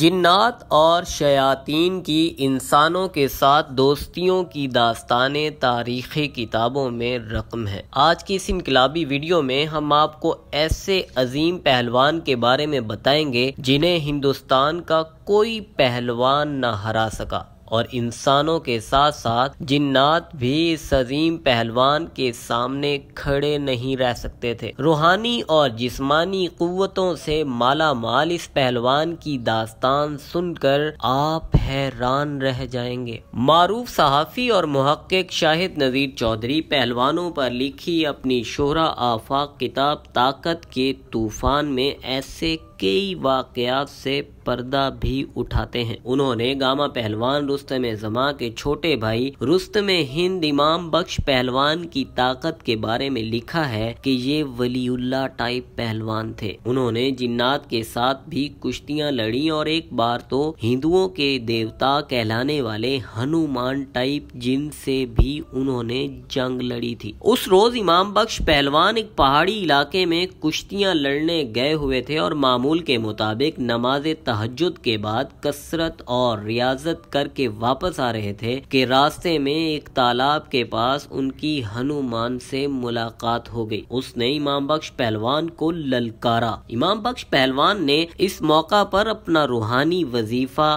जिन्नात और शयातीन की इंसानों के साथ दोस्तियों की दास्तानें तारीख़ी किताबों में रकम है आज की इस इनकलाबी वीडियो में हम आपको ऐसे अजीम पहलवान के बारे में बताएंगे जिन्हें हिंदुस्तान का कोई पहलवान न हरा सका और इंसानों के साथ साथ जिन्नात भी इस अजीम पहलवान के सामने खड़े नहीं रह सकते थे रूहानी और जिस्मानी कुतों से माला माल इस पहलवान की दास्तान सुनकर आप हैरान रह जाएंगे मारूफ सहाफ़ी और महक्क शाहिद नज़ीर चौधरी पहलवानों पर लिखी अपनी शोरा आफाक किताब ताकत के तूफान में ऐसे कई वाकयात से पर्दा भी उठाते हैं उन्होंने गामा पहलवान रुस्तम जमा के छोटे भाई रुस्तम हिंद इमाम बख्श पहलवान की ताकत के बारे में लिखा है कि ये वलीउल्ला टाइप पहलवान थे उन्होंने जिन्नात के साथ भी कुश्तियां लड़ी और एक बार तो हिंदुओं के देवता कहलाने वाले हनुमान टाइप जिन से भी उन्होंने जंग लड़ी थी उस रोज इमाम बख्श पहलवान एक पहाड़ी इलाके में कुश्तियां लड़ने गए हुए थे और मामूल मामूल के मुताबिक नमाज तहजद के बाद कसरत और रियाजत करके वापस आ रहे थे कि रास्ते में एक तालाब के पास उनकी हनुमान से मुलाकात हो गई उसने इमाम बख्श पहलवान को ललकारा इमाम बख्श पहलवान ने इस मौका पर अपना रूहानी वजीफा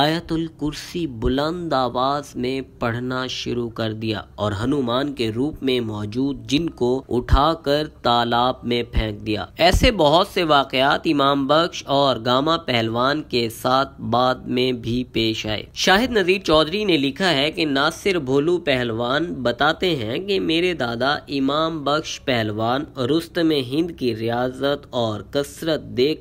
आयतुल कुर्सी बुलंद आवाज में पढ़ना शुरू कर दिया और हनुमान के रूप में मौजूद जिन को उठाकर तालाब में फेंक दिया ऐसे बहुत से वाकयात इमाम बख्श और गामा पहलवान के साथ बाद में भी पेश आए शाहिद नजीर चौधरी ने लिखा है कि नासिर भोलू पहलवान बताते हैं कि मेरे दादा इमाम बख्श पहलवान रुस्त में हिंद की रियाजत और कसरत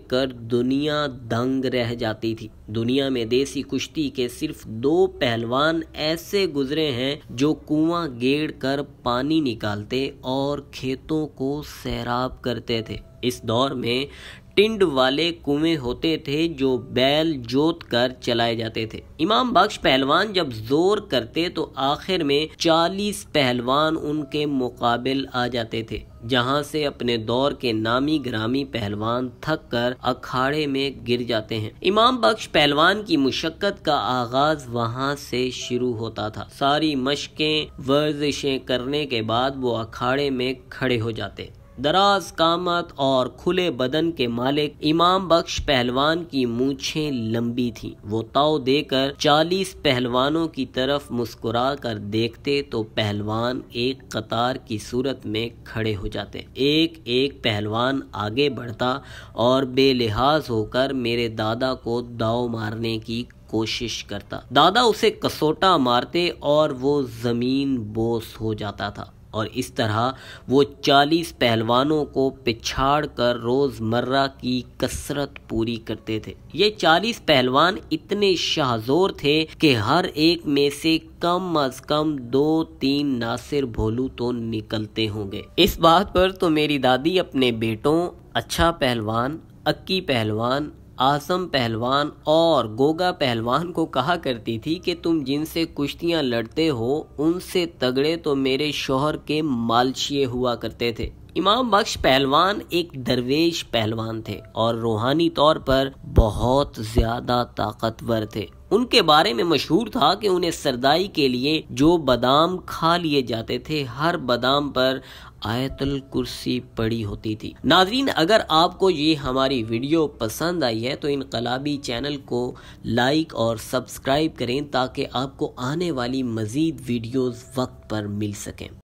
कर दुनिया दंग रह जाती थी दुनिया में देसी की कुश्ती के सिर्फ दो पहलवान ऐसे गुजरे हैं जो कुआं गेड़ कर पानी निकालते और खेतों को सैराब करते थे इस दौर में टिंड वाले कुएं होते थे जो बैल जोत कर चलाए जाते थे इमाम बख्श पहलवान जब जोर करते तो आखिर में चालीस पहलवान उनके मुकाबिल आ जाते थे जहां से अपने दौर के नामी ग्रामी पहलवान थक कर अखाड़े में गिर जाते हैं इमाम बख्श पहलवान की मुशक्क़त का आगाज वहां से शुरू होता था सारी मशकें वर्जिशें करने के बाद वो अखाड़े में खड़े हो जाते दराज कामत और खुले बदन के मालिक इमाम बख्श पहलवान की मूछे लंबी थीं। वो ताव देकर चालीस पहलवानों की तरफ मुस्कुरा कर देखते तो पहलवान एक कतार की सूरत में खड़े हो जाते एक एक पहलवान आगे बढ़ता और बेलिहाज होकर मेरे दादा को दाव मारने की कोशिश करता दादा उसे कसोटा मारते और वो ज़मीन बोस हो जाता था और इस तरह वो चालीस पहलवानों को पिछाड़ कर रोज़मर्रा की कसरत पूरी करते थे ये चालीस पहलवान इतने शाहजोर थे कि हर एक में से कम अज कम दो तीन नासिर भोलू तो निकलते होंगे इस बात पर तो मेरी दादी अपने बेटों अच्छा पहलवान अक्की पहलवान आसम पहलवान और गोगा पहलवान को कहा करती थी कि तुम जिनसे कुश्तियाँ लड़ते हो उनसे तगड़े तो मेरे शोहर के मालशिए हुआ करते थे इमाम बख्श पहलवान एक दरवेश पहलवान थे और रूहानी तौर पर बहुत ज़्यादा ताकतवर थे उनके बारे में मशहूर था कि उन्हें सरदाई के लिए जो बादाम खा लिए जाते थे हर बादाम पर आयतुल कुर्सी पड़ी होती थी नाजरीन अगर आपको ये हमारी वीडियो पसंद आई है तो इनकलाबी चैनल को लाइक और सब्सक्राइब करें ताकि आपको आने वाली मज़ीद वीडियोस वक्त पर मिल सकें